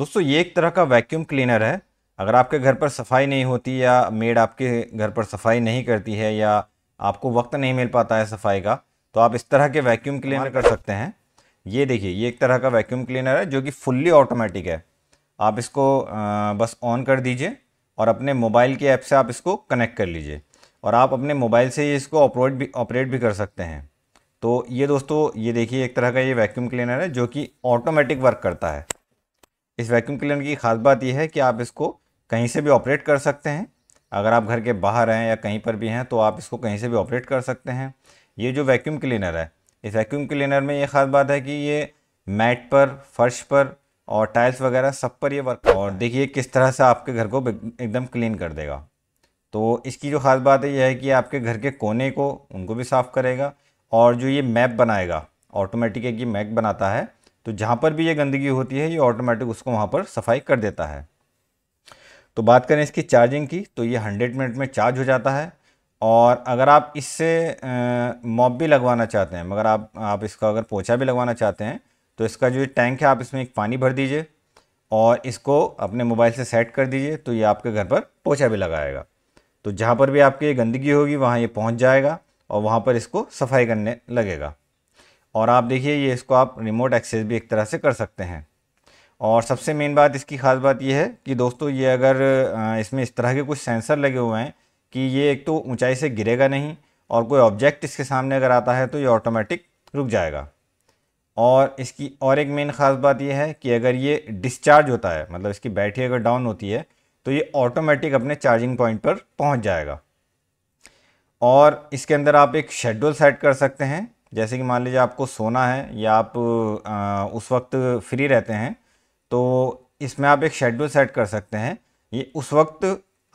दोस्तों ये एक तरह का वैक्यूम क्लीनर है अगर आपके घर पर सफाई नहीं होती या मेड आपके घर पर सफाई नहीं करती है या आपको वक्त नहीं मिल पाता है सफाई का तो आप इस तरह के वैक्यूम क्लीनर कर सकते हैं ये देखिए ये एक तरह का वैक्यूम क्लीनर है जो कि फुल्ली ऑटोमेटिक है आप इसको बस ऑन कर दीजिए और अपने मोबाइल के ऐप से आप इसको कनेक्ट कर लीजिए और आप अपने मोबाइल से इसको ऑपरेट भी ऑपरेट भी कर सकते हैं तो ये दोस्तों ये देखिए एक तरह का ये वैक्यूम क्लीनर है जो कि ऑटोमेटिक वर्क करता है इस वैक्यूम क्लीनर की खास बात यह है कि आप इसको कहीं से भी ऑपरेट कर सकते हैं अगर आप घर के बाहर हैं या कहीं पर भी हैं तो आप इसको कहीं से भी ऑपरेट कर सकते हैं ये जो वैक्यूम क्लीनर है इस वैक्यूम क्लीनर में ये ख़ास बात है कि ये मैट पर फर्श पर और टाइल्स वगैरह सब पर ये वर्क और देखिए किस तरह से आपके घर को एकदम क्लीन कर देगा तो इसकी जो ख़ास बात है यह है कि आपके घर के कोने को उनको भी साफ़ करेगा और जो ये मैप बनाएगा ऑटोमेटिक एक ये मैप बनाता है तो जहाँ पर भी ये गंदगी होती है ये ऑटोमेटिक उसको वहाँ पर सफाई कर देता है तो बात करें इसकी चार्जिंग की तो ये हंड्रेड मिनट में चार्ज हो जाता है और अगर आप इससे मॉप भी लगवाना चाहते हैं मगर आप आप इसका अगर पोछा भी लगवाना चाहते हैं तो इसका जो टैंक है आप इसमें एक पानी भर दीजिए और इसको अपने मोबाइल से सेट कर दीजिए तो ये आपके घर पर पोछा भी लगाएगा तो जहाँ पर भी आपकी गंदगी होगी वहाँ ये पहुँच जाएगा और वहाँ पर इसको सफाई करने लगेगा और आप देखिए ये इसको आप रिमोट एक्सेस भी एक तरह से कर सकते हैं और सबसे मेन बात इसकी ख़ास बात यह है कि दोस्तों ये अगर इसमें इस तरह के कुछ सेंसर लगे हुए हैं कि ये एक तो ऊंचाई से गिरेगा नहीं और कोई ऑब्जेक्ट इसके सामने अगर आता है तो ये ऑटोमेटिक रुक जाएगा और इसकी और एक मेन ख़ास बात यह है कि अगर ये डिस्चार्ज होता है मतलब इसकी बैटरी अगर डाउन होती है तो ये ऑटोमेटिक अपने चार्जिंग पॉइंट पर पहुंच जाएगा और इसके अंदर आप एक शेड्यूल सेट कर सकते हैं जैसे कि मान लीजिए आपको सोना है या आप आ, उस वक्त फ्री रहते हैं तो इसमें आप एक शेड्यूल सेट कर सकते हैं ये उस वक्त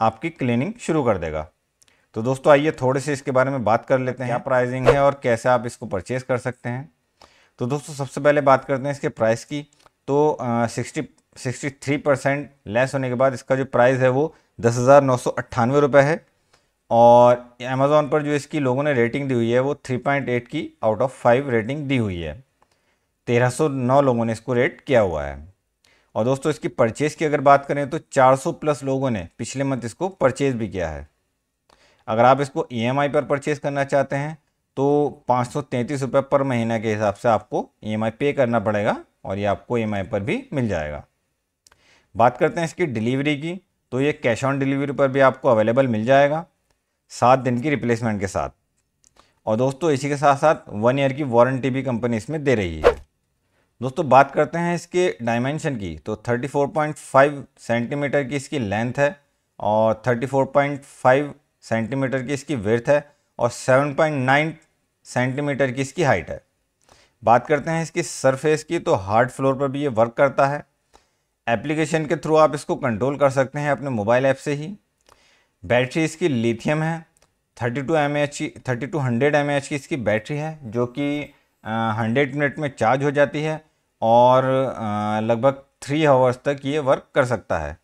आपकी क्लीनिंग शुरू कर देगा तो दोस्तों आइए थोड़े से इसके बारे में बात कर लेते हैं क्या प्राइजिंग है और कैसे आप इसको परचेज़ कर सकते हैं तो दोस्तों सबसे पहले बात करते हैं इसके प्राइस की तो sixty sixty three percent less होने के बाद इसका जो प्राइस है वो दस हज़ार नौ सौ अट्ठानवे रुपये है और अमेज़ोन पर जो इसकी लोगों ने रेटिंग दी हुई है वो 3.8 की आउट ऑफ फाइव रेटिंग दी हुई है 1309 लोगों ने इसको रेट किया हुआ है और दोस्तों इसकी परचेज़ की अगर बात करें तो 400 प्लस लोगों ने पिछले मंथ इसको परचेज़ भी किया है अगर आप इसको ई e पर परचेज़ करना चाहते हैं तो पाँच सौ पर महीना के हिसाब से आपको ई e पे करना पड़ेगा और ये आपको ई e पर भी मिल जाएगा बात करते हैं इसकी डिलीवरी की तो ये कैश ऑन डिलीवरी पर भी आपको अवेलेबल मिल जाएगा सात दिन की रिप्लेसमेंट के साथ और दोस्तों इसी के साथ साथ वन ईयर की वारंटी भी कंपनी इसमें दे रही है दोस्तों बात करते हैं इसके डायमेंशन की तो 34.5 सेंटीमीटर की इसकी लेंथ है और 34.5 सेंटीमीटर की इसकी वर्थ है और 7.9 सेंटीमीटर की इसकी हाइट है बात करते हैं इसकी सरफेस की तो हार्ड फ्लोर पर भी ये वर्क करता है एप्लीकेशन के थ्रू आप इसको कंट्रोल कर सकते हैं अपने मोबाइल ऐप से ही बैटरी इसकी लिथियम है थर्टी टू एम एच की thirty two hundred M H की इसकी बैटरी है जो कि हंड्रेड मिनट में चार्ज हो जाती है और लगभग थ्री आवर्स तक ये वर्क कर सकता है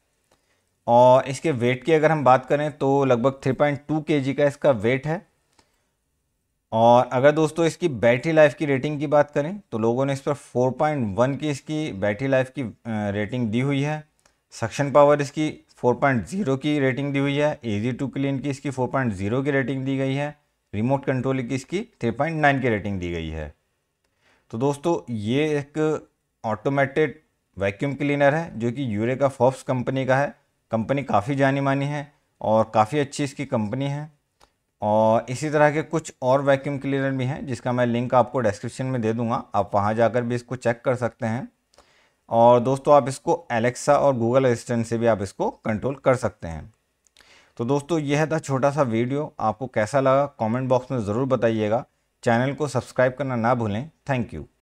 और इसके वेट की अगर हम बात करें तो लगभग थ्री पॉइंट टू के जी का इसका वेट है और अगर दोस्तों इसकी बैटरी लाइफ की रेटिंग की बात करें तो लोगों ने इस पर फोर पॉइंट वन की इसकी बैटरी लाइफ की रेटिंग दी हुई है सक्शन पावर इसकी 4.0 की रेटिंग दी हुई है एजी टू क्लीन की इसकी 4.0 की रेटिंग दी गई है रिमोट कंट्रोल की इसकी 3.9 की रेटिंग दी गई है तो दोस्तों ये एक ऑटोमेटेड वैक्यूम क्लीनर है जो कि यूरे का फॉप्स कंपनी का है कंपनी काफ़ी जानी मानी है और काफ़ी अच्छी इसकी कंपनी है और इसी तरह के कुछ और वैक्यूम क्लीनर भी हैं जिसका मैं लिंक आपको डिस्क्रिप्शन में दे दूंगा आप वहाँ जाकर भी इसको चेक कर सकते हैं और दोस्तों आप इसको एलेक्सा और गूगल असिस्टेंट से भी आप इसको कंट्रोल कर सकते हैं तो दोस्तों यह था छोटा सा वीडियो आपको कैसा लगा कमेंट बॉक्स में ज़रूर बताइएगा चैनल को सब्सक्राइब करना ना भूलें थैंक यू